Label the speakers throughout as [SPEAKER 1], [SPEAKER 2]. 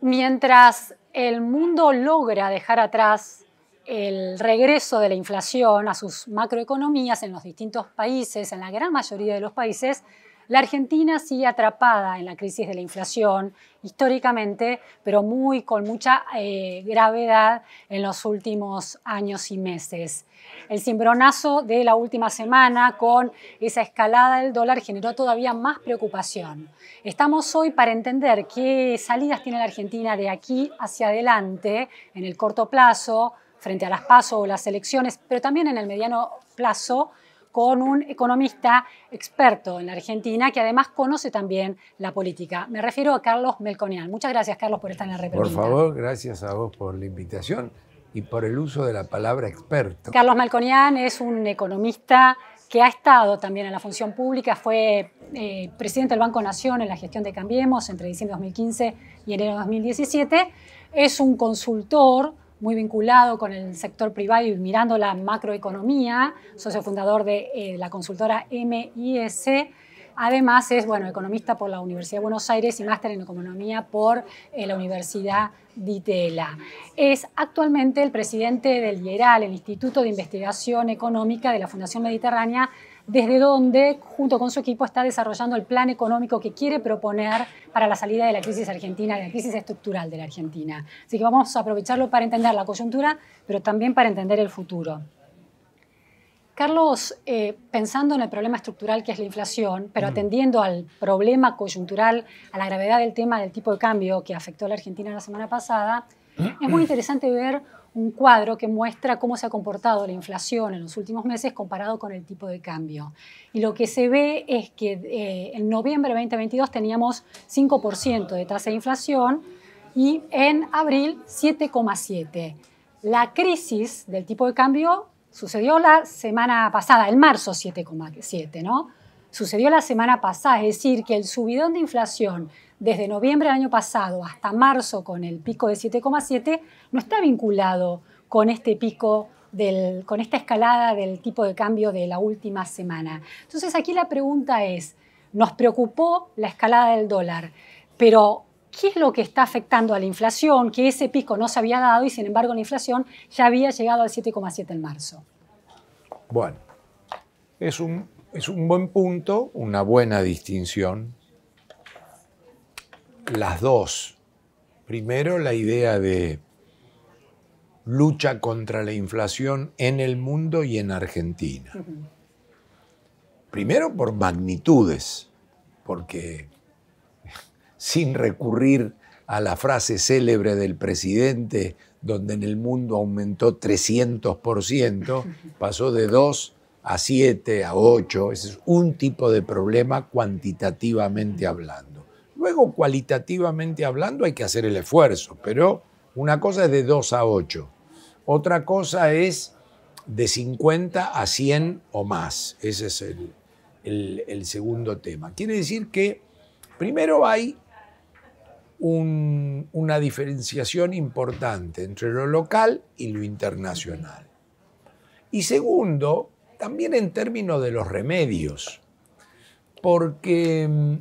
[SPEAKER 1] Mientras el mundo logra dejar atrás el regreso de la inflación a sus macroeconomías en los distintos países, en la gran mayoría de los países, la Argentina sigue atrapada en la crisis de la inflación históricamente, pero muy con mucha eh, gravedad en los últimos años y meses. El cimbronazo de la última semana con esa escalada del dólar generó todavía más preocupación. Estamos hoy para entender qué salidas tiene la Argentina de aquí hacia adelante en el corto plazo, frente a las PASO o las elecciones, pero también en el mediano plazo con un economista experto en la Argentina que además conoce también la política. Me refiero a Carlos Melconian. Muchas gracias, Carlos, por estar en la república. Por favor,
[SPEAKER 2] gracias a vos por la invitación y por el uso de la palabra experto.
[SPEAKER 1] Carlos Melconian es un economista que ha estado también en la función pública, fue eh, presidente del Banco Nación en la gestión de Cambiemos entre diciembre de 2015 y enero de 2017, es un consultor muy vinculado con el sector privado y mirando la macroeconomía, socio fundador de eh, la consultora MIS. Además es bueno, economista por la Universidad de Buenos Aires y máster en economía por eh, la Universidad de Itela. Es actualmente el presidente del IERAL, el Instituto de Investigación Económica de la Fundación Mediterránea, desde donde, junto con su equipo, está desarrollando el plan económico que quiere proponer para la salida de la crisis argentina, de la crisis estructural de la Argentina. Así que vamos a aprovecharlo para entender la coyuntura, pero también para entender el futuro. Carlos, eh, pensando en el problema estructural que es la inflación, pero atendiendo al problema coyuntural, a la gravedad del tema del tipo de cambio que afectó a la Argentina la semana pasada, ¿Eh? es muy interesante ver un cuadro que muestra cómo se ha comportado la inflación en los últimos meses comparado con el tipo de cambio. Y lo que se ve es que eh, en noviembre de 2022 teníamos 5% de tasa de inflación y en abril 7,7%. La crisis del tipo de cambio sucedió la semana pasada, el marzo 7,7%, ¿no? Sucedió la semana pasada, es decir, que el subidón de inflación desde noviembre del año pasado hasta marzo con el pico de 7,7 no está vinculado con este pico con esta escalada del tipo de cambio de la última semana. Entonces aquí la pregunta es, nos preocupó la escalada del dólar, pero ¿qué es lo que está afectando a la inflación? Que ese pico no se había dado y sin embargo la inflación ya había llegado al 7,7 en marzo.
[SPEAKER 2] Bueno, es es un buen punto, una buena distinción las dos. Primero, la idea de lucha contra la inflación en el mundo y en Argentina. Primero por magnitudes, porque sin recurrir a la frase célebre del presidente, donde en el mundo aumentó 300%, pasó de 2 a 7, a 8, ese es un tipo de problema cuantitativamente hablando. Luego, cualitativamente hablando, hay que hacer el esfuerzo, pero una cosa es de 2 a 8, otra cosa es de 50 a 100 o más. Ese es el, segundo tema. Quiere decir que primero hay una diferenciación importante entre lo local y lo internacional. Y segundo, también en términos de los remedios, porque mm,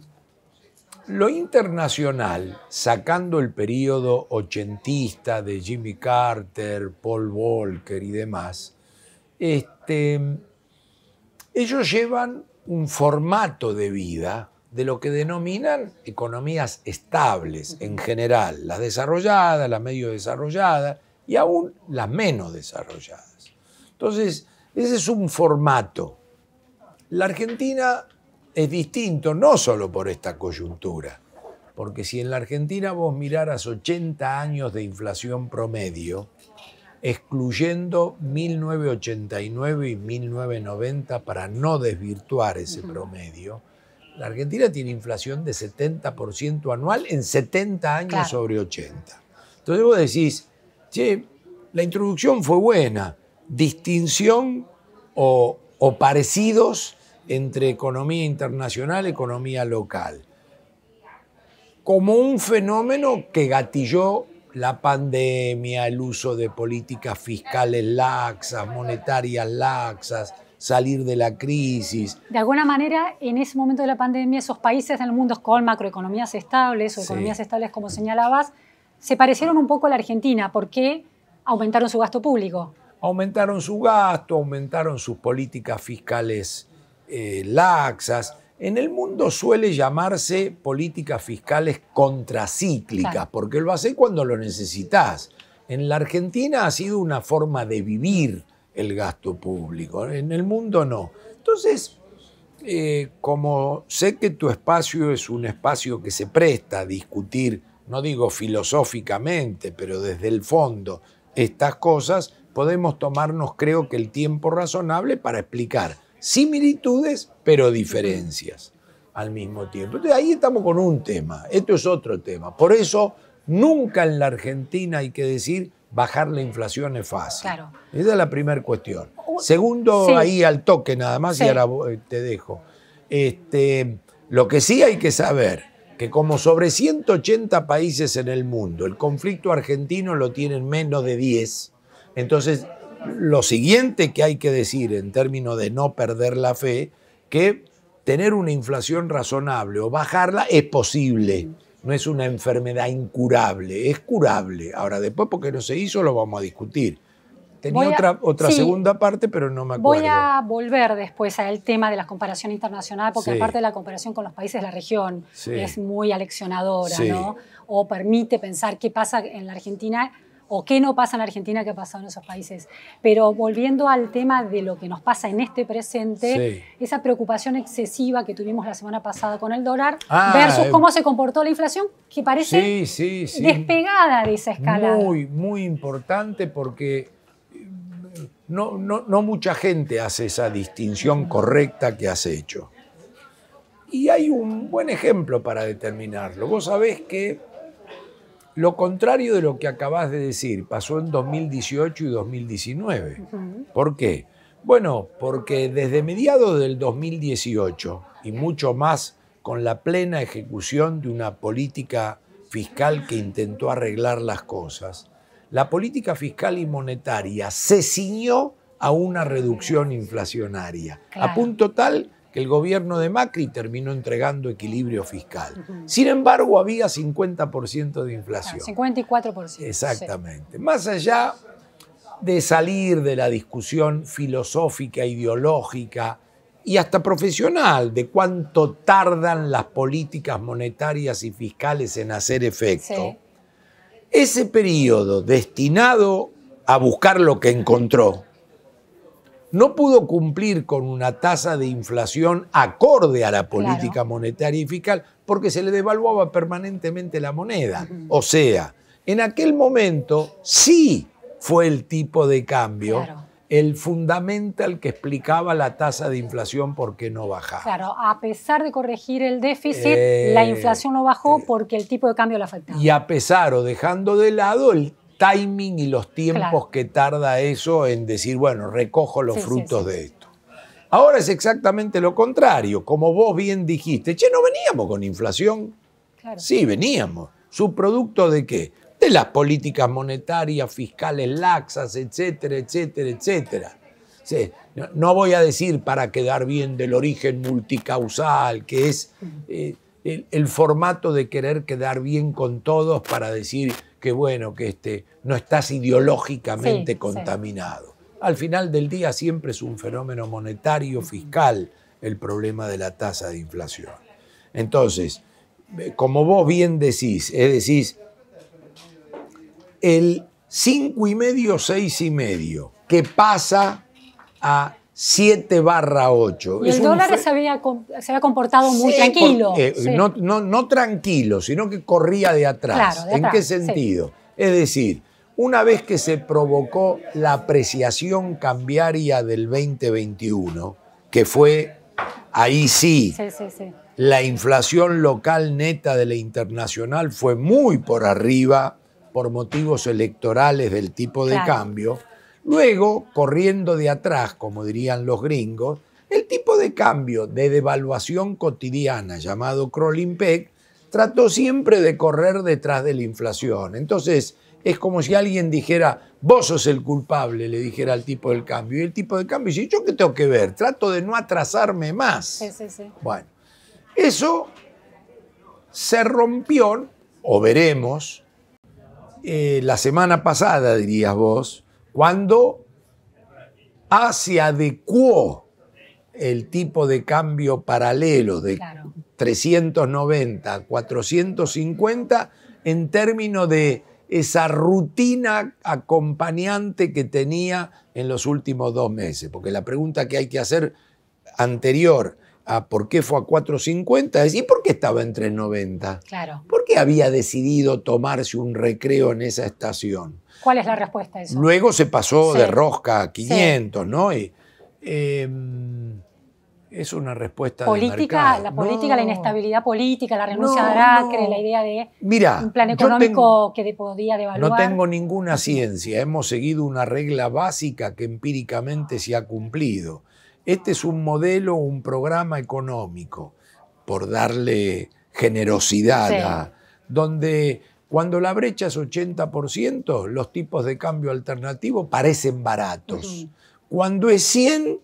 [SPEAKER 2] lo internacional, sacando el periodo ochentista de Jimmy Carter, Paul Volcker y demás, este, ellos llevan un formato de vida de lo que denominan economías estables en general, las desarrolladas, las medio desarrolladas y aún las menos desarrolladas. Entonces, ese es un formato. La Argentina es distinto no solo por esta coyuntura, porque si en la Argentina vos miraras 80 años de inflación promedio, excluyendo 1989 y 1990 para no desvirtuar ese promedio, la Argentina tiene inflación de 70% anual en 70 años sobre 80. Entonces vos decís, la introducción fue buena, distinción o parecidos entre economía internacional y economía local, como un fenómeno que gatilló la pandemia, el uso de políticas fiscales laxas, monetarias laxas, salir de la crisis.
[SPEAKER 1] De alguna manera, en ese momento de la pandemia, esos países del mundo con macroeconomías estables o economías estables, como señalabas, se parecieron un poco a la Argentina. porque aumentaron su gasto público?
[SPEAKER 2] Aumentaron su gasto, aumentaron sus políticas fiscales eh, laxas. En el mundo suele llamarse políticas fiscales contracíclicas, porque lo haces cuando lo necesitas. En la Argentina ha sido una forma de vivir el gasto público, en el mundo no. Entonces, eh, como sé que tu espacio es un espacio que se presta a discutir, no digo filosóficamente, pero desde el fondo, estas cosas, podemos tomarnos creo que el tiempo razonable para explicar similitudes, pero diferencias al mismo tiempo. Entonces ahí estamos con un tema, esto es otro tema. Por eso nunca en la Argentina hay que decir bajar la inflación es fácil. Esa es la primera cuestión. Uh, uh, Segundo, ahí al toque nada más y ahora eh, te dejo. Este, lo que sí hay que saber, que como sobre 180 países en el mundo, el conflicto argentino lo tienen menos de 10, entonces lo siguiente que hay que decir en términos de no perder la fe, que tener una inflación razonable o bajarla es posible. No es una enfermedad incurable, es curable. Ahora, después, porque no se hizo, lo vamos a discutir. Tenía otra, otra segunda parte, pero no me acuerdo. Voy a
[SPEAKER 1] volver después al tema de la comparación internacional, porque aparte de la comparación con los países de la región es muy aleccionadora, ¿no? O permite pensar qué pasa en la Argentina o qué no pasa en Argentina qué ha pasado en esos países. Pero volviendo al tema de lo que nos pasa en este presente, esa preocupación excesiva que tuvimos la semana pasada con el dólar ah, versus eh. cómo se comportó la inflación, que parece despegada de esa escala.
[SPEAKER 2] Muy, muy importante porque eh, no, no, no mucha gente hace esa distinción correcta que has hecho. Y hay un buen ejemplo para determinarlo. Vos sabés que lo contrario de lo que acabas de decir pasó en 2018 y 2019. ¿Por qué? Bueno, porque desde mediados del 2018 y mucho más con la plena ejecución de una política fiscal que intentó arreglar las cosas, la política fiscal y monetaria se ciñó a una reducción inflacionaria, a punto tal que el gobierno de Macri terminó entregando equilibrio fiscal. Sin embargo, había 50% de inflación.
[SPEAKER 1] 54%. Ah, Exactamente.
[SPEAKER 2] Más allá de salir de la discusión filosófica, ideológica y hasta profesional de cuánto tardan las políticas monetarias y fiscales en hacer efecto, ese periodo destinado a buscar lo que encontró, no pudo cumplir con una tasa de inflación acorde a la política monetaria y fiscal porque se le devaluaba permanentemente la moneda. O sea, en aquel momento sí fue el tipo de cambio. el fundamental que explicaba la tasa de inflación por qué no bajaba.
[SPEAKER 1] Claro, a pesar de corregir el déficit, la eh, inflación no bajó eh, porque el tipo de cambio la afectaba.
[SPEAKER 2] Y a pesar o dejando de lado el timing y los tiempos que tarda eso en decir, bueno, recojo los frutos de esto. Ahora es exactamente lo contrario, como vos bien dijiste, che, no veníamos con inflación.
[SPEAKER 1] Sí, veníamos.
[SPEAKER 2] producto de qué? De las políticas monetarias, fiscales laxas, etcétera, etcétera, etcétera. No, voy a decir para quedar bien del origen multicausal, que es eh, el, formato de querer quedar bien con todos para decir qué bueno, que este, no estás ideológicamente contaminado. Al final del día siempre es un fenómeno monetario, fiscal, el problema de la tasa de inflación. Entonces, eh, como vos bien decís, es decir, el 5,5, y medio, seis y medio, que pasa a 7 barra 8. el dólar se,
[SPEAKER 1] había, comportado muy tranquilo. Eh,
[SPEAKER 2] no, tranquilo, sino que corría de atrás. ¿En qué sentido? Es decir, una vez que se provocó la apreciación cambiaria del 2021, que fue ahí sí, la inflación local neta de la internacional fue muy por arriba por motivos electorales del tipo de cambio Luego, corriendo de atrás, como dirían los gringos, el tipo de cambio de devaluación cotidiana llamado crawling peg trató siempre de correr detrás de la inflación. Entonces, es como si alguien dijera, vos sos el culpable, le dijera al tipo del cambio. Y el tipo de cambio dice, ¿yo qué tengo que ver? Trato de no atrasarme más. Bueno, eso se rompió, o veremos, eh, la semana pasada, dirías vos, cuando adecuó el tipo de cambio paralelo de 390 a 450 en términos de esa rutina acompañante que tenía en los últimos dos meses. Porque la pregunta que hay que hacer anterior a por qué fue a 4.50 es ¿y por qué estaba entre 90 ¿Por qué había decidido tomarse un recreo en esa estación?
[SPEAKER 1] ¿Cuál es la respuesta a eso?
[SPEAKER 2] Luego se pasó de rosca a 500, ¿no? Em, es una respuesta política, de la política, la
[SPEAKER 1] inestabilidad política, la renuncia a la idea de un plan económico que podía devaluar. No tengo
[SPEAKER 2] ninguna ciencia, hemos seguido una regla básica que empíricamente se ha cumplido. Este es un modelo, un programa económico, por darle generosidad donde cuando la brecha es 80%, los tipos de cambio alternativo parecen baratos. Cuando es 100,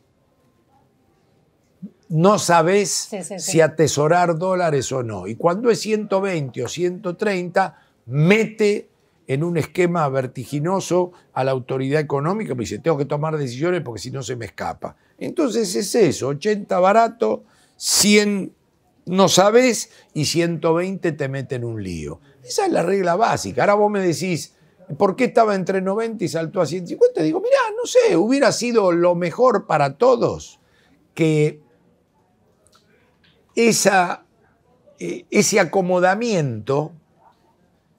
[SPEAKER 2] no sabes si atesorar dólares o no. Y cuando es 120 o 130, mete en un esquema vertiginoso a la autoridad económica, me dice, tengo que tomar decisiones porque si no se me escapa. Entonces es eso, 80 barato, 100 no sabes y 120 te en un lío. Esa es la regla básica. Ahora vos me decís, ¿por qué estaba entre 90 y saltó a 150? Digo, mirá, no sé, hubiera sido lo mejor para todos que esa, eh, ese acomodamiento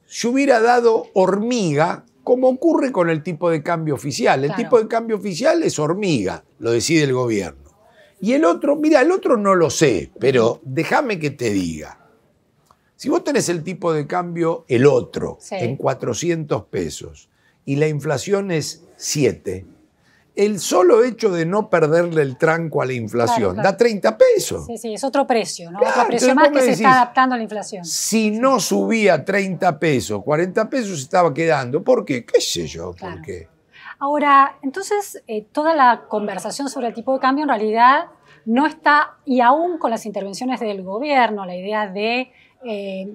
[SPEAKER 2] se hubiera dado hormiga, como ocurre con el tipo de cambio oficial. El tipo de cambio oficial es hormiga, lo decide el gobierno. Y el otro, mira, el otro no lo sé, pero déjame que te diga. Si vos tenés el tipo de cambio, el otro, en 400 pesos, y la inflación es 7, el solo hecho de no perderle el tranco a la inflación da 30 pesos.
[SPEAKER 1] Sí, sí, es otro precio, ¿no? Es otro precio más que se está adaptando a la inflación.
[SPEAKER 2] Si no subía 30 pesos, 40 pesos estaba quedando. ¿Por qué? ¿Qué sé yo? ¿Por qué?
[SPEAKER 1] Ahora, entonces, eh, toda la conversación sobre el tipo de cambio en realidad no está, y aún con las intervenciones del gobierno, la idea de eh,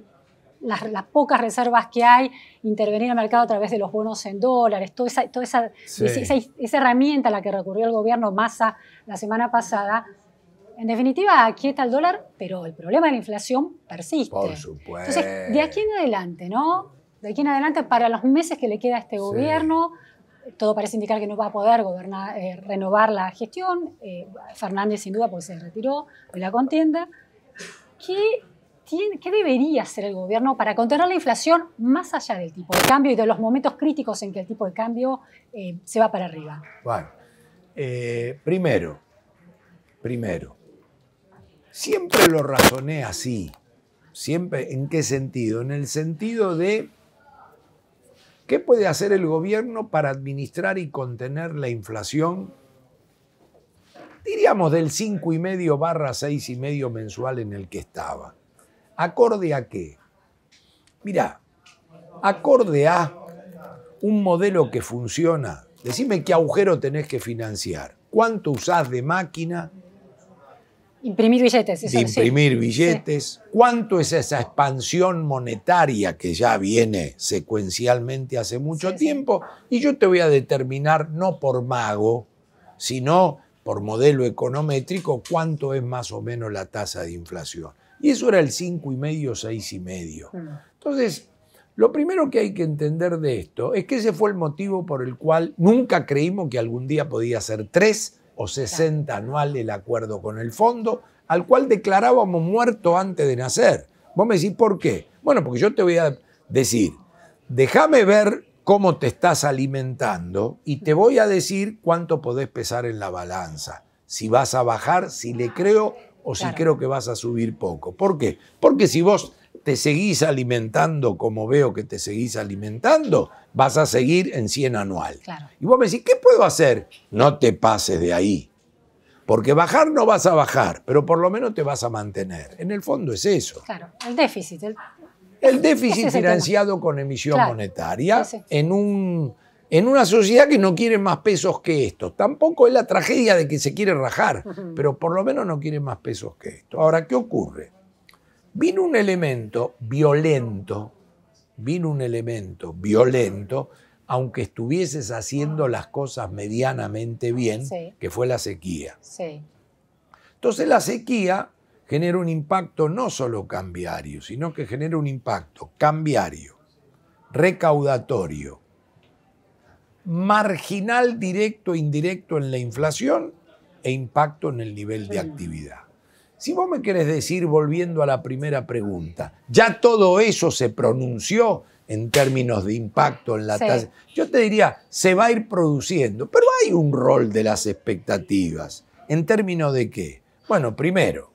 [SPEAKER 1] las, pocas reservas que hay, intervenir al mercado a través de los bonos en dólares, toda esa, herramienta a la que recurrió el gobierno Massa la semana pasada, en definitiva, aquí está el dólar, pero el problema de la inflación persiste. Por
[SPEAKER 2] supuesto. Entonces,
[SPEAKER 1] de aquí en adelante, ¿no? De aquí en adelante, para los meses que le queda a este gobierno, todo parece indicar que no va a poder gobernar, eh, renovar la gestión. Eh, Fernández, sin duda, porque se retiró de la contienda. ¿Qué qué debería hacer el gobierno para contener la inflación más allá del tipo de cambio y de los momentos críticos en que el tipo de cambio eh, se va para arriba?
[SPEAKER 2] Bueno, eh, primero, primero, siempre lo razoné así. Siempre, ¿en qué sentido? En el sentido de qué puede hacer el gobierno para administrar y contener la inflación, diríamos del 5,5 barra 6,5 mensual en el que estaba. ¿Acorde a qué? Mirá, acorde a un modelo que funciona. Decime qué agujero tenés que financiar. ¿Cuánto usás de máquina?
[SPEAKER 1] Imprimir billetes. imprimir
[SPEAKER 2] billetes. ¿Cuánto es esa expansión monetaria que ya viene secuencialmente hace mucho tiempo? Y yo te voy a determinar, no por mago, sino por modelo econométrico, cuánto es más o menos la tasa de inflación. Y eso era el cinco y medio, seis y medio. Mm. Entonces, lo primero que hay que entender de esto es que ese fue el motivo por el cual nunca creímos que algún día podía ser 3 o 60 anual el acuerdo con el fondo, al cual declarábamos muerto antes de nacer. Vos me decís, ¿por qué? Bueno, porque yo te voy a decir, déjame ver cómo te estás alimentando y te voy a decir cuánto podés pesar en la balanza. Si vas a bajar, si le creo o si creo que vas a subir poco. ¿Por qué? Porque si vos te seguís alimentando como veo que te seguís alimentando, vas a seguir en 100 anual. Y vos me decís, ¿qué puedo hacer? No te pases de ahí. Porque bajar no vas a bajar, pero por lo menos te vas a mantener. En el fondo es eso.
[SPEAKER 1] Claro, el déficit. El, déficit financiado
[SPEAKER 2] con emisión monetaria en un en una sociedad que no quiere más pesos que esto. Tampoco es la tragedia de que se quiere rajar, pero por lo menos no quiere más pesos que esto. Ahora, ¿qué ocurre? Vino un elemento violento, vino un elemento violento, aunque estuvieses haciendo las cosas medianamente bien, que fue la sequía. Entonces la sequía genera un impacto no solo cambiario, sino que genera un impacto cambiario, recaudatorio, marginal directo e indirecto en la inflación e impacto en el nivel de actividad. Si vos me querés decir, volviendo a la primera pregunta, ya todo eso se pronunció en términos de impacto en la tasa, yo te diría, se va a ir produciendo, pero hay un rol de las expectativas. ¿En términos de qué? Bueno, primero,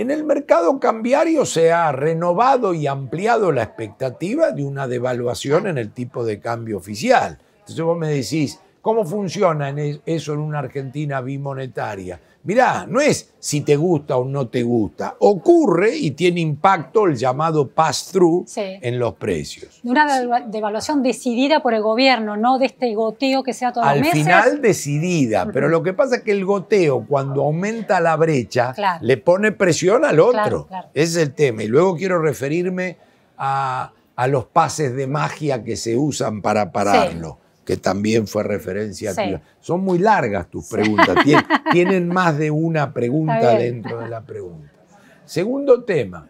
[SPEAKER 2] en el mercado cambiario se ha renovado y ampliado la expectativa de una devaluación en el tipo de cambio oficial. Entonces vos me decís, ¿Cómo funciona eso en una Argentina bimonetaria? Mirá, no es si te gusta o no te gusta. Ocurre y tiene impacto el llamado pass-through en los precios.
[SPEAKER 1] De una devaluación decidida por el gobierno, no de este goteo que sea todo el Al final
[SPEAKER 2] decidida, pero lo que pasa es que el goteo, cuando aumenta la brecha, le pone presión al otro. Ese es el tema. Y luego quiero referirme a, los pases de magia que se usan para pararlo que también fue referencia a ti. Son muy largas tus preguntas, tienen más de una pregunta dentro de la pregunta. Segundo tema,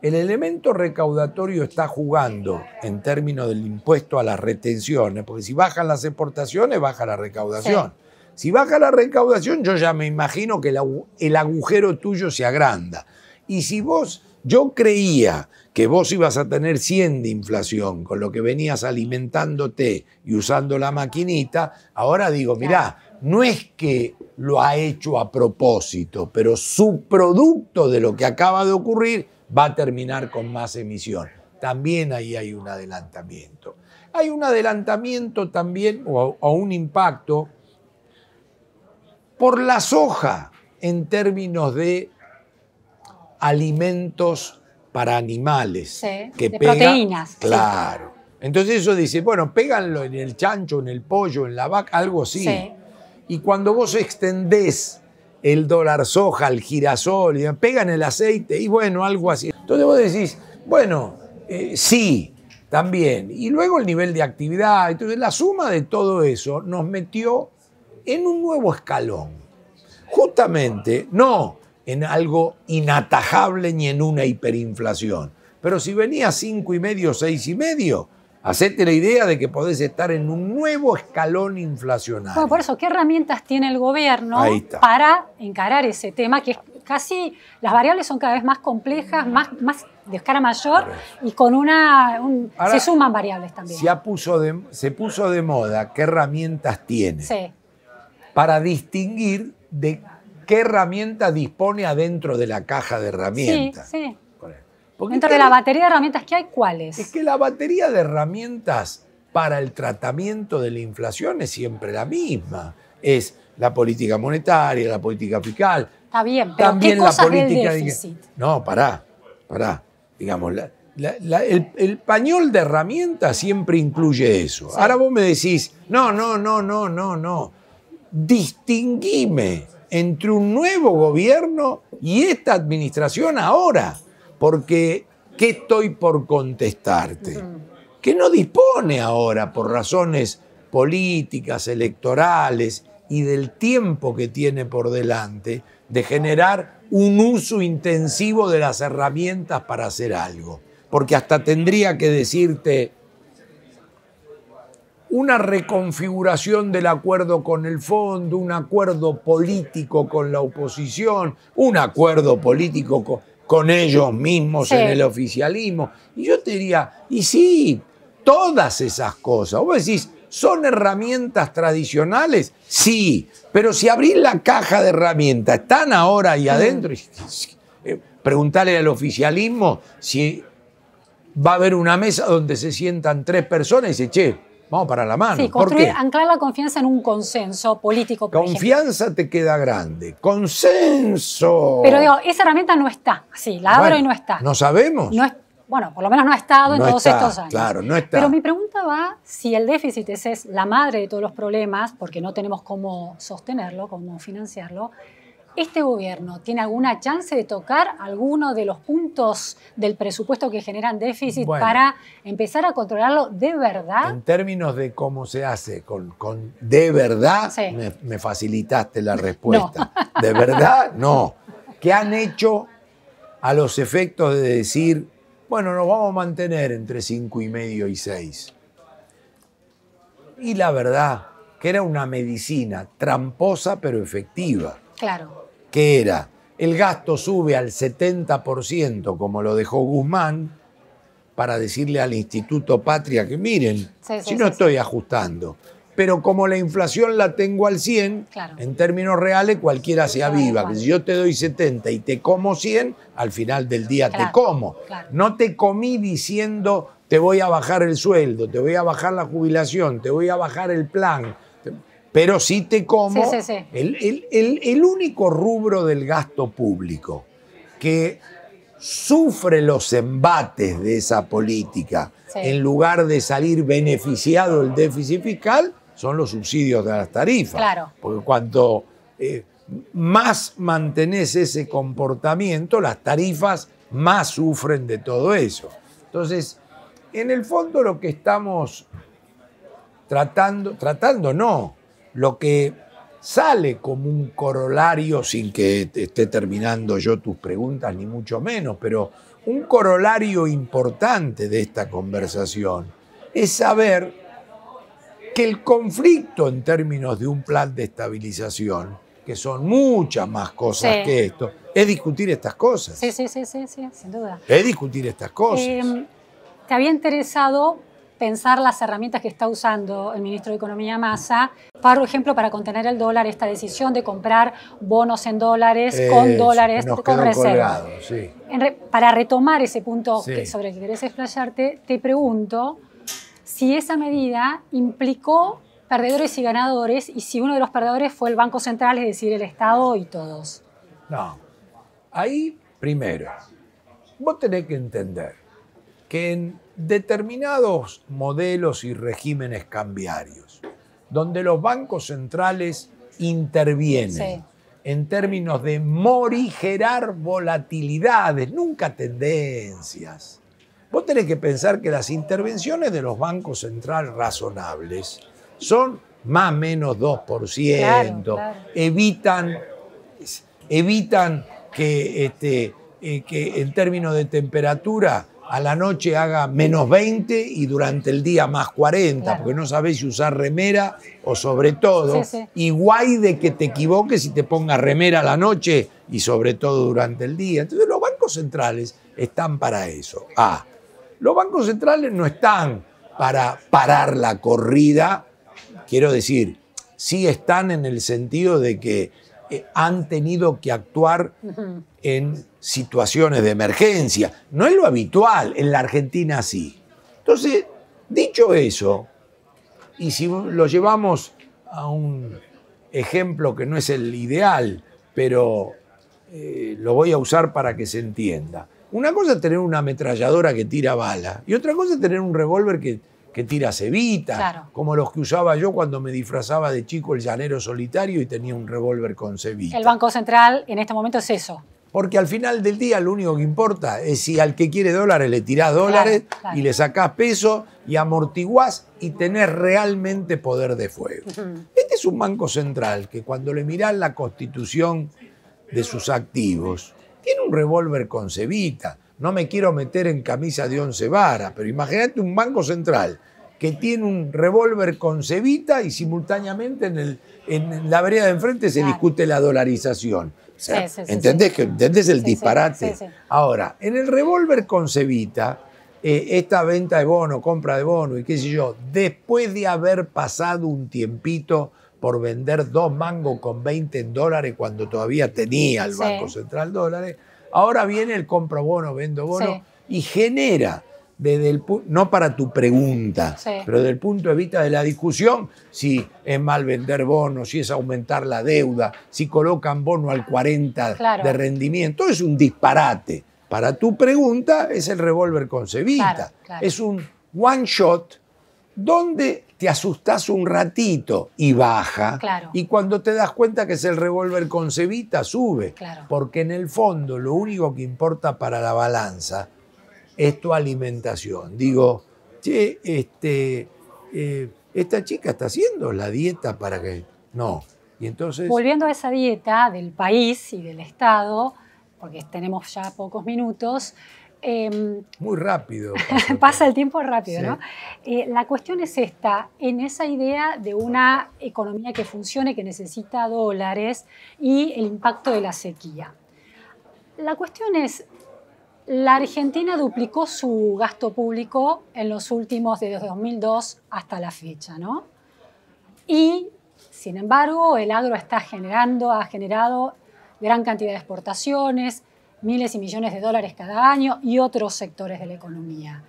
[SPEAKER 2] el elemento recaudatorio está jugando en términos del impuesto a las retenciones, porque si bajan las exportaciones, baja la recaudación. Si baja la recaudación, yo ya me imagino que el agujero tuyo se agranda. Y si vos, yo creía que vos ibas a tener 100 de inflación, con lo que venías alimentándote y usando la maquinita, ahora digo, mirá, no es que lo ha hecho a propósito, pero su producto de lo que acaba de ocurrir va a terminar con más emisión. También ahí hay un adelantamiento. Hay un adelantamiento también o, un impacto por la soja en términos de alimentos para animales. Sí, que proteínas. Claro. Entonces eso dice, bueno, péganlo en el chancho, en el pollo, en la vaca, algo así. Y cuando vos extendés el dólar soja, el girasol, y pegan el aceite, y bueno, algo así. Entonces vos decís, bueno, eh, sí, también. Y luego el nivel de actividad. Entonces la suma de todo eso nos metió en un nuevo escalón. Justamente, no en algo inatajable ni en una hiperinflación. Pero si venía cinco y medio, seis y medio, hacete la idea de que podés estar en un nuevo escalón inflacionario.
[SPEAKER 1] por eso, ¿qué herramientas tiene el gobierno para encarar ese tema que casi las variables son cada vez más complejas, más, de escala mayor y con una se suman variables también. Se
[SPEAKER 2] puso, de, moda qué herramientas tiene para distinguir de qué herramienta dispone adentro de la caja de herramientas. Sí, sí. dentro de la batería de
[SPEAKER 1] herramientas que hay, ¿cuáles? Es que
[SPEAKER 2] la batería de herramientas para el tratamiento de la inflación es siempre la misma. Es la política monetaria, la política fiscal.
[SPEAKER 1] Está bien, pero también ¿qué la política del déficit?
[SPEAKER 2] No, pará, pará. Digamos, el, pañol de herramientas siempre incluye eso. Ahora vos me decís, no, no, no, no, no, no. Distinguime entre un nuevo gobierno y esta administración ahora, porque ¿qué estoy por contestarte? Que no dispone ahora por razones políticas, electorales y del tiempo que tiene por delante de generar un uso intensivo de las herramientas para hacer algo. Porque hasta tendría que decirte, una reconfiguración del acuerdo con el fondo, un acuerdo político con la oposición, un acuerdo político con, ellos mismos en el oficialismo. Y yo te diría, y sí, todas esas cosas. Vos decís, ¿son herramientas tradicionales? Sí, pero si abrís la caja de herramientas, están ahora ahí adentro. Eh, preguntarle al oficialismo si va a haber una mesa donde se sientan tres personas y dice, che, Vamos para la mano. Sí, construir,
[SPEAKER 1] anclar la confianza en un consenso político.
[SPEAKER 2] confianza te queda grande. Consenso. Pero digo,
[SPEAKER 1] esa herramienta no está. Sí, la abro y no está. No sabemos. bueno, por lo menos no ha estado en todos estos años. Claro, no está. Pero mi pregunta va si el déficit es la madre de todos los problemas, porque no tenemos cómo sostenerlo, cómo financiarlo. ¿Este gobierno tiene alguna chance de tocar alguno de los puntos del presupuesto que generan déficit para empezar a controlarlo de verdad?
[SPEAKER 2] En términos de cómo se hace, con, de verdad, me, facilitaste la respuesta. De verdad, no. ¿Qué han hecho a los efectos de decir, bueno, nos vamos a mantener entre cinco y medio y 6? Y la verdad, que era una medicina tramposa pero efectiva. Claro que era el gasto sube al 70% como lo dejó Guzmán para decirle al Instituto Patria que miren, si no estoy ajustando. Pero como la inflación la tengo al 100, en términos reales cualquiera se viva. Que Si yo te doy 70 y te como 100, al final del día te como. No te comí diciendo te voy a bajar el sueldo, te voy a bajar la jubilación, te voy a bajar el plan, pero sí te como El, único rubro del gasto público que sufre los embates de esa política en lugar de salir beneficiado el déficit fiscal son los subsidios de las tarifas. Porque cuanto eh, más mantenés ese comportamiento, las tarifas más sufren de todo eso. Entonces, en el fondo lo que estamos tratando, tratando no, lo que sale como un corolario, sin que esté terminando yo tus preguntas, ni mucho menos, pero un corolario importante de esta conversación es saber que el conflicto en términos de un plan de estabilización, que son muchas más cosas que esto, es discutir estas cosas. Sí,
[SPEAKER 1] sí, sí, sí, sin duda.
[SPEAKER 2] Es discutir estas cosas.
[SPEAKER 1] Eh, ¿Te había interesado pensar las herramientas que está usando el ministro de Economía Massa, por ejemplo, para contener el dólar, esta decisión de comprar bonos en dólares eh, con dólares con reserva. para retomar ese punto sobre el que querés explayarte, te pregunto si esa medida implicó perdedores y ganadores y si uno de los perdedores fue el Banco Central, es decir, el Estado y todos.
[SPEAKER 2] No. Ahí, primero, vos tenés que entender que en determinados modelos y regímenes cambiarios, donde los bancos centrales intervienen en términos de morigerar volatilidades, nunca tendencias. Vos tenés que pensar que las intervenciones de los bancos centrales razonables son más o menos 2%, evitan, evitan que, este, eh, que en términos de temperatura a la noche haga menos 20 y durante el día más 40, porque no sabés si usar remera o sobre todo, igual y de que te equivoques y te ponga remera a la noche y sobre todo durante el día. Entonces los bancos centrales están para eso. Ah, los bancos centrales no están para parar la corrida, quiero decir, sí están en el sentido de que eh, han tenido que actuar en situaciones de emergencia. No es lo habitual, en la Argentina sí. Entonces, dicho eso, y si lo llevamos a un ejemplo que no es el ideal, pero eh, lo voy a usar para que se entienda. Una cosa es tener una ametralladora que tira bala y otra cosa es tener un revólver que que tira cevita, como los que usaba yo cuando me disfrazaba de chico el llanero solitario y tenía un revólver con cevita. El
[SPEAKER 1] Banco Central en este momento es eso.
[SPEAKER 2] Porque al final del día lo único que importa es si al que quiere dólares le tirás dólares y le sacás peso y amortiguás y tenés realmente poder de fuego. Este es un banco central que cuando le mirás la constitución de sus activos, tiene un revólver con cevita. No me quiero meter en camisa de once varas, pero imagínate un banco central que tiene un revólver con cevita y simultáneamente en, el, en la vereda de enfrente se discute la dolarización. ¿entendés, el disparate? Ahora, en el revólver con cevita, eh, esta venta de bono, compra de bono y qué sé yo, después de haber pasado un tiempito por vender dos mangos con 20 en dólares cuando todavía tenía el Banco Central dólares, ahora viene el compro bono, vendo bono y genera no para tu pregunta, pero desde el punto de vista de la discusión, si es mal vender bonos, si es aumentar la deuda, si colocan bono al 40 de rendimiento, es un disparate. Para tu pregunta es el revólver con cebita, Es un one shot donde te asustas un ratito y baja. Y cuando te das cuenta que es el revólver con cevita, sube. Porque en el fondo lo único que importa para la balanza es tu alimentación. Digo, che, este, eh, esta chica está haciendo la dieta para que... No. Y entonces... Volviendo
[SPEAKER 1] a esa dieta del país y del Estado, porque tenemos ya pocos minutos, em,
[SPEAKER 2] Muy rápido.
[SPEAKER 1] Pasa, el tiempo rápido, ¿no? Eh, la cuestión es esta, en esa idea de una economía que funcione, que necesita dólares y el impacto de la sequía. La cuestión es, la Argentina duplicó su gasto público en los últimos, desde 2002 hasta la fecha, ¿no? Y, sin embargo, el agro está generando, ha generado gran cantidad de exportaciones, miles y millones de dólares cada año y otros sectores de la economía.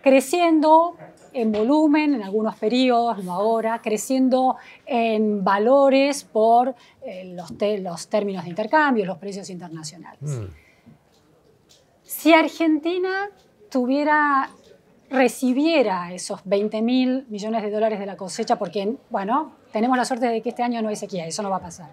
[SPEAKER 1] Creciendo en volumen en algunos periodos, no ahora, creciendo en valores por eh, los, términos de intercambio, los precios internacionales. Mm. Si Argentina tuviera recibiera esos 20 mil millones de dólares de la cosecha, porque, bueno, tenemos la suerte de que este año no hay sequía, eso no va a pasar.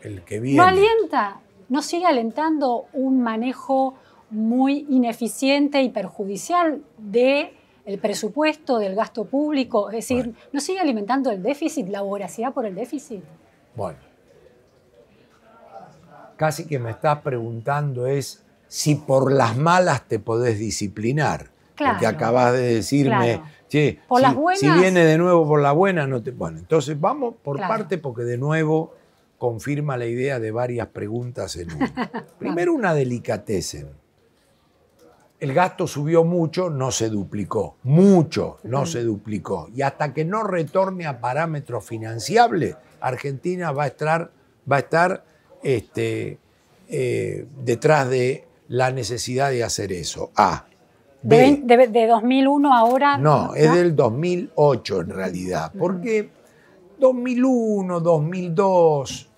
[SPEAKER 2] El que viene. No
[SPEAKER 1] alienta, no sigue alentando un manejo muy ineficiente y perjudicial de el presupuesto del gasto público, es decir, no sigue alimentando el déficit, la voracidad por el déficit.
[SPEAKER 2] Bueno, casi que me estás preguntando es si por las malas te podés disciplinar.
[SPEAKER 1] porque acabas
[SPEAKER 2] de decirme, si, viene de nuevo por la buena, no te. Bueno, entonces vamos por parte porque de nuevo confirma la idea de varias preguntas en uno. Primero, una delicatez. El gasto subió mucho, no se duplicó. Mucho, no se duplicó. Y hasta que no retorne a parámetros financiables, Argentina va a estar, va a estar este, eh, detrás de la necesidad de hacer eso. A. De,
[SPEAKER 1] 2001 ahora. No, es del
[SPEAKER 2] 2008 en realidad, porque 2001, 2002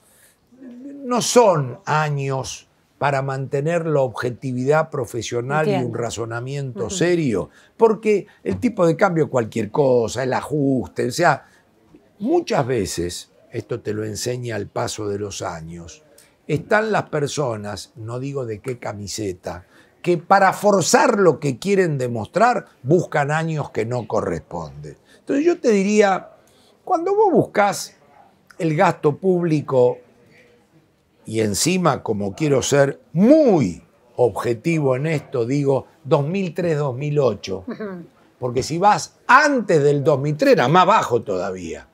[SPEAKER 2] no son años para mantener la objetividad profesional y un razonamiento serio, porque el tipo de cambio cualquier cosa, el ajuste, o sea, muchas veces, esto te lo enseña al paso de los años, están las personas, no digo de qué camiseta, que para forzar lo que quieren demostrar buscan años que no corresponden. Entonces yo te diría, cuando vos buscas el gasto público y encima, como quiero ser muy objetivo en esto, digo 2003-2008, porque si vas antes del 2003 era más bajo todavía,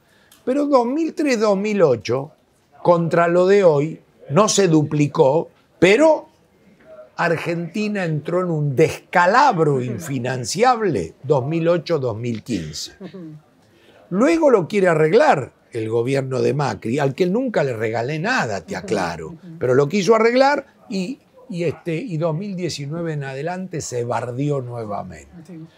[SPEAKER 2] pero 2003-2008 contra lo de hoy no se duplicó, pero Argentina entró en un descalabro infinanciable 2008-2015. Luego lo quiere arreglar el gobierno de Macri, al que nunca le regalé nada, te aclaro, pero lo quiso arreglar y, y, este, y 2019 en adelante se bardió nuevamente.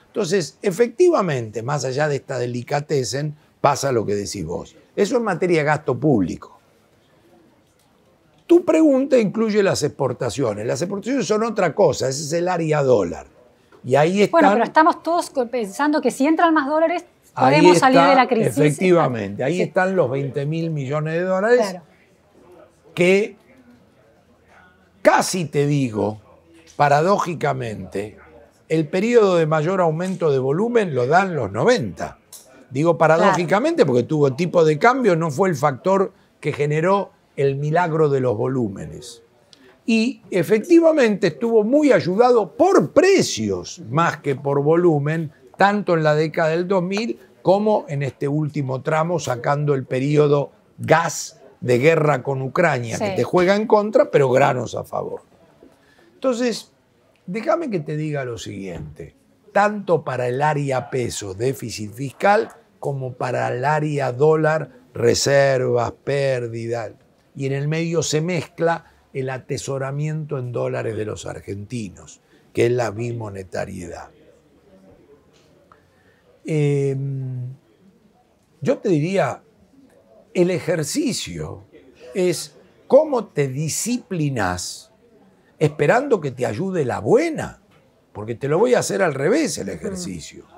[SPEAKER 2] Entonces, efectivamente, más allá de esta delicatecen, pasa lo que decís vos. Eso en materia de gasto público. Tu pregunta incluye las exportaciones. Las exportaciones son otra cosa, ese es el área dólar. Y ahí Bueno, pero
[SPEAKER 1] estamos todos pensando que si entran más dólares podemos salir de la crisis.
[SPEAKER 2] Efectivamente, ahí están los 20 mil millones de dólares que casi te digo, paradójicamente, el periodo de mayor aumento de volumen lo dan los 90. Digo paradójicamente porque tuvo tipo de cambio, no fue el factor que generó el milagro de los volúmenes. Y efectivamente estuvo muy ayudado por precios más que por volumen, tanto en la década del 2000 como en este último tramo, sacando el periodo gas de guerra con Ucrania, que te juega en contra, pero granos a favor. Entonces, déjame que te diga lo siguiente, tanto para el área peso, déficit fiscal, como para el área dólar, reservas, pérdidas y en el medio se mezcla el atesoramiento en dólares de los argentinos, que es la bimonetariedad. Em, yo te diría, el ejercicio es cómo te disciplinas esperando que te ayude la buena, porque te lo voy a hacer al revés el ejercicio. Mm.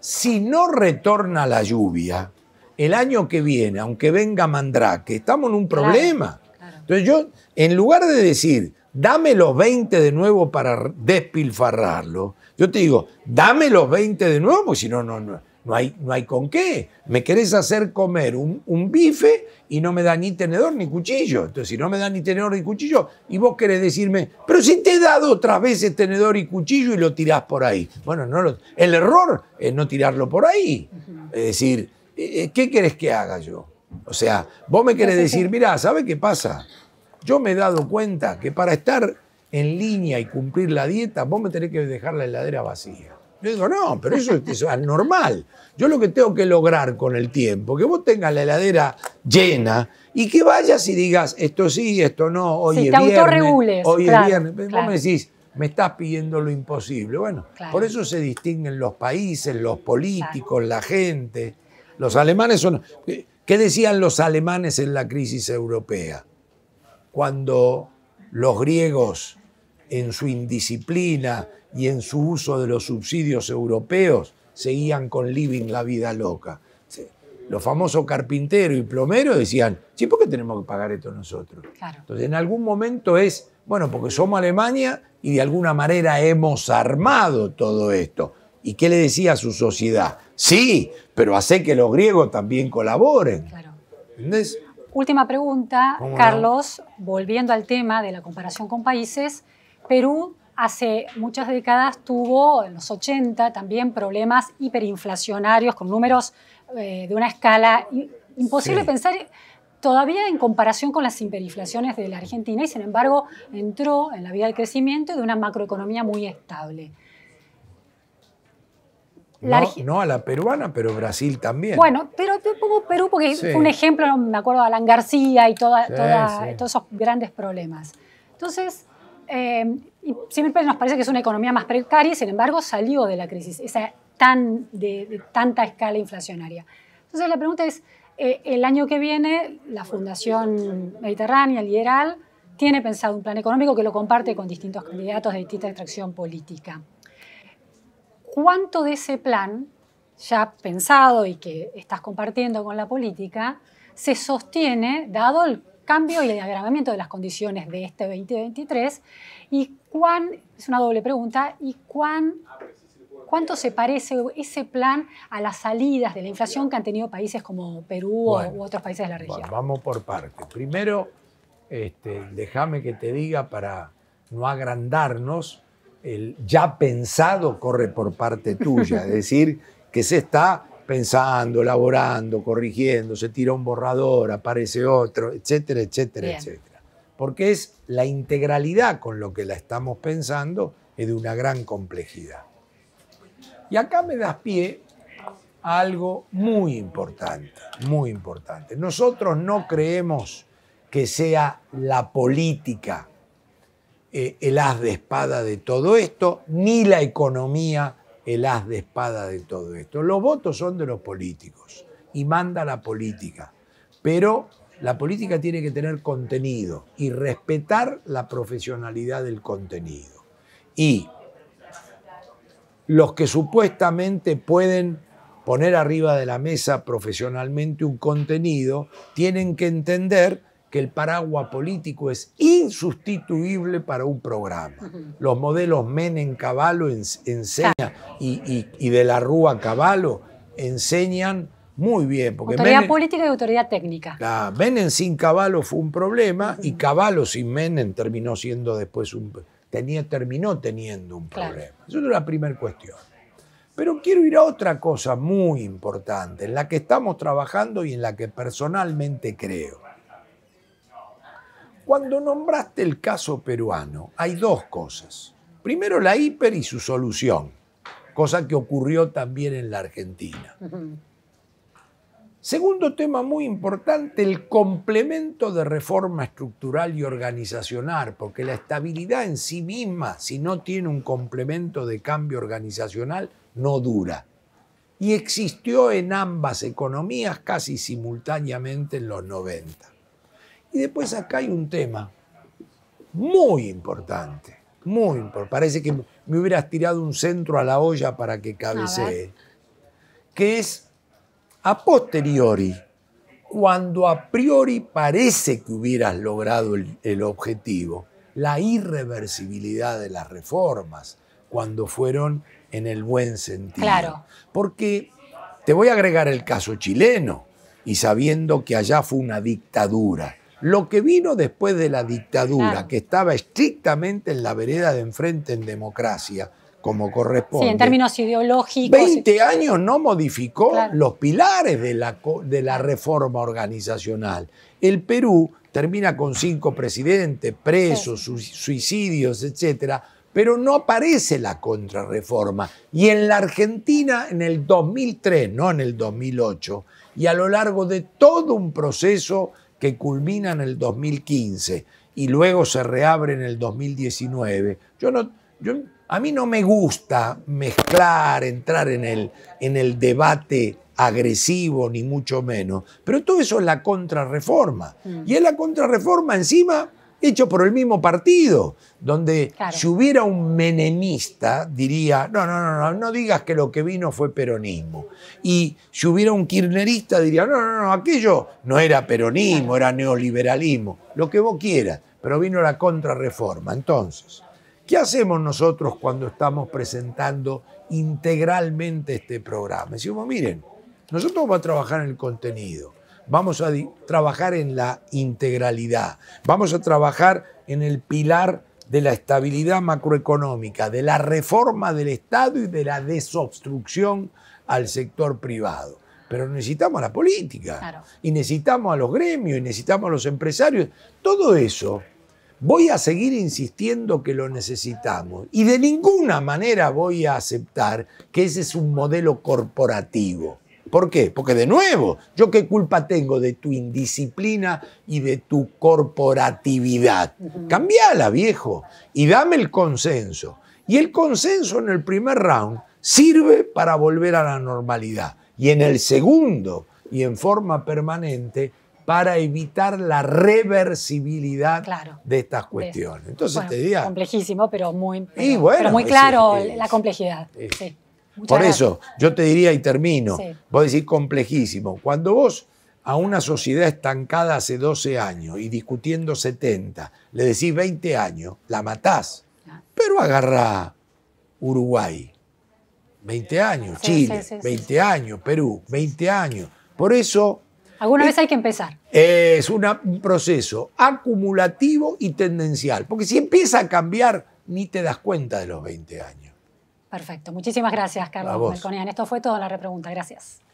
[SPEAKER 2] Si no retorna la lluvia, el año que viene, aunque venga Mandrake, estamos en un problema. Entonces yo, en lugar de decir, dame los 20 de nuevo para despilfarrarlo, yo te digo, dame los 20 de nuevo, porque si no, no, no, no, hay, no hay con qué. Me querés hacer comer un, bife y no me da ni tenedor ni cuchillo. Entonces, si no me da ni tenedor ni cuchillo, y vos querés decirme, pero si te he dado otras veces tenedor y cuchillo y lo tirás por ahí. Bueno, no el error es no tirarlo por ahí. Es decir, eh, eh, ¿qué querés que haga yo? O sea, vos me querés decir, mirá, ¿sabe qué pasa? Yo me he dado cuenta que para estar en línea y cumplir la dieta, vos me tenés que dejar la heladera vacía. Yo digo, no, pero eso es normal. Yo lo que tengo que lograr con el tiempo, que vos tengas la heladera llena y que vayas y digas, esto sí, esto no, hoy es te viernes. Hoy es viernes. Vos me decís, me estás pidiendo lo imposible. Bueno, por eso se distinguen los países, los políticos, la gente. Los alemanes son... ¿Qué decían los alemanes en la crisis europea? Cuando los griegos, en su indisciplina y en su uso de los subsidios europeos, seguían con living la vida loca. Los famosos carpinteros y plomeros decían, sí, ¿por qué tenemos que pagar esto nosotros? Entonces, en algún momento es, bueno, porque somos Alemania y de alguna manera hemos armado todo esto. ¿Y qué le decía a su sociedad? Sí, pero hace que los griegos también colaboren.
[SPEAKER 1] Última pregunta, Carlos, volviendo al tema de la comparación con países, Perú hace muchas décadas tuvo, en los 80, también problemas hiperinflacionarios con números eh, de una escala imposible de pensar todavía en comparación con las hiperinflaciones de la Argentina y sin embargo entró en la vía del crecimiento de una macroeconomía muy estable no,
[SPEAKER 2] a la peruana, pero Brasil también. Bueno,
[SPEAKER 1] pero te pongo Perú porque un ejemplo, me acuerdo de Alan García y todos esos grandes problemas. Entonces, em, siempre nos parece que es una economía más precaria, sin embargo, salió de la crisis, tan, de, tanta escala inflacionaria. Entonces, la pregunta es, eh, el año que viene, la Fundación Mediterránea, el tiene pensado un plan económico que lo comparte con distintos candidatos de distinta extracción política cuánto de ese plan, ya pensado y que estás compartiendo con la política, se sostiene dado el cambio y el agravamiento de las condiciones de este 2023 y cuán, es una doble pregunta, y cuán, cuánto se parece ese plan a las salidas de la inflación que han tenido países como Perú u otros países de la región.
[SPEAKER 2] vamos por partes. Primero, este, déjame que te diga para no agrandarnos, el ya pensado corre por parte tuya, es decir, que se está pensando, elaborando, corrigiendo, se tira un borrador, aparece otro, etcétera, etcétera, etcétera. Porque es la integralidad con lo que la estamos pensando es de una gran complejidad. Y acá me das pie a algo muy importante, muy importante. Nosotros no creemos que sea la política eh, el haz de espada de todo esto, ni la economía el haz de espada de todo esto. Los votos son de los políticos y manda la política, pero la política tiene que tener contenido y respetar la profesionalidad del contenido. Y los que supuestamente pueden poner arriba de la mesa profesionalmente un contenido, tienen que entender el paraguas político es insustituible para un programa. Los modelos Menem Caballo enseñan y, de la Rúa Caballo enseñan muy bien. Porque autoridad
[SPEAKER 1] política y autoridad técnica. La
[SPEAKER 2] Menem sin Caballo fue un problema y Caballo sin Menem terminó siendo después un tenía, terminó teniendo un problema. Esa es la primera cuestión. Pero quiero ir a otra cosa muy importante, en la que estamos trabajando y en la que personalmente creo. Cuando nombraste el caso peruano, hay dos cosas. Primero, la hiper y su solución, cosa que ocurrió también en la Argentina. Segundo tema muy importante, el complemento de reforma estructural y organizacional, porque la estabilidad en sí misma, si no tiene un complemento de cambio organizacional, no dura. Y existió en ambas economías casi simultáneamente en los 90. Y después acá hay un tema muy importante, muy Parece que me hubieras tirado un centro a la olla para que cabecee. Que es a posteriori, cuando a priori parece que hubieras logrado el, objetivo, la irreversibilidad de las reformas, cuando fueron en el buen sentido. Claro. Porque te voy a agregar el caso chileno, y sabiendo que allá fue una dictadura lo que vino después de la dictadura, que estaba estrictamente en la vereda de enfrente en democracia, como corresponde. Sí, en términos
[SPEAKER 1] ideológicos. 20
[SPEAKER 2] años no modificó los pilares de la, de la reforma organizacional. El Perú termina con cinco presidentes, presos, suicidios, etcétera, pero no aparece la contrarreforma. Y en la Argentina, en el 2003, no en el 2008, y a lo largo de todo un proceso que culmina en el 2015 y luego se reabre en el 2019. Yo no, yo, a mí no me gusta mezclar, entrar en el, en el debate agresivo, ni mucho menos, pero todo eso es la contrarreforma. Mm. Y es la contrarreforma encima hecho por el mismo partido, donde si hubiera un menemista diría, no, no, no, no, no digas que lo que vino fue peronismo. Y si hubiera un kirchnerista diría, no, no, no, aquello no era peronismo, era neoliberalismo, lo que vos quieras, pero vino la contrarreforma. Entonces, ¿qué hacemos nosotros cuando estamos presentando integralmente este programa? Decimos, miren, nosotros vamos a trabajar en el contenido, vamos a trabajar en la integralidad, vamos a trabajar en el pilar de la estabilidad macroeconómica, de la reforma del Estado y de la desobstrucción al sector privado. Pero necesitamos a la política, y necesitamos a los gremios, y necesitamos a los empresarios. Todo eso voy a seguir insistiendo que lo necesitamos. Y de ninguna manera voy a aceptar que ese es un modelo corporativo. ¿Por qué? Porque de nuevo, ¿yo qué culpa tengo de tu indisciplina y de tu corporatividad? Cambiala, viejo, y dame el consenso. Y el consenso en el primer round sirve para volver a la normalidad. Y en el segundo, y en forma permanente, para evitar la reversibilidad de estas cuestiones. Entonces te
[SPEAKER 1] Complejísimo, pero muy, claro la complejidad. Por eso,
[SPEAKER 2] yo te diría y termino, voy vos decís complejísimo. Cuando vos a una sociedad estancada hace 12 años y discutiendo 70, le decís 20 años, la matás. Pero agarra Uruguay, 20 años, Chile, 20 años, Perú, 20 años. Por eso
[SPEAKER 1] Alguna vez hay que empezar.
[SPEAKER 2] Es un proceso acumulativo y tendencial, porque si empieza a cambiar, ni te das cuenta de los 20 años.
[SPEAKER 1] Perfecto. Muchísimas gracias, Carlos Melconian. Esto fue todo en la repregunta. Gracias.